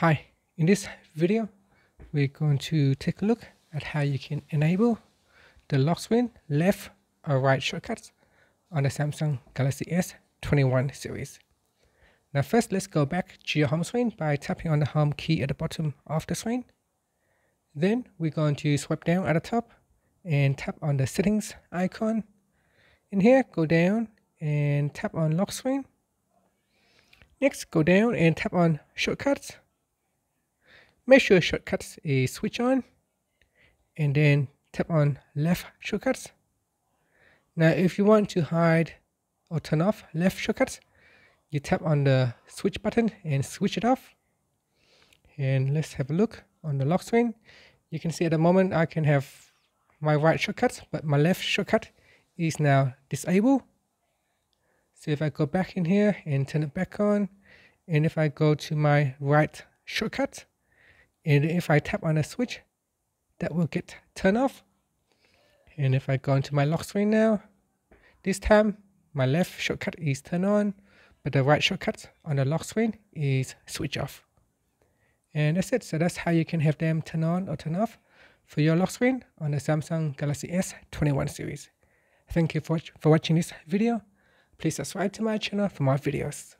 Hi, in this video, we're going to take a look at how you can enable the lock screen left or right shortcuts on the Samsung Galaxy S21 series. Now first, let's go back to your home screen by tapping on the home key at the bottom of the screen. Then we're going to swipe down at the top and tap on the settings icon. In here, go down and tap on lock screen. Next, go down and tap on shortcuts make sure shortcuts is switch on and then tap on left shortcuts now if you want to hide or turn off left shortcuts you tap on the switch button and switch it off and let's have a look on the lock screen you can see at the moment I can have my right shortcut but my left shortcut is now disabled so if I go back in here and turn it back on and if I go to my right shortcut and if I tap on a switch that will get turned off and if I go into my lock screen now this time my left shortcut is turned on but the right shortcut on the lock screen is switch off and that's it so that's how you can have them turn on or turn off for your lock screen on the Samsung Galaxy S21 series. Thank you for, for watching this video. Please subscribe to my channel for more videos.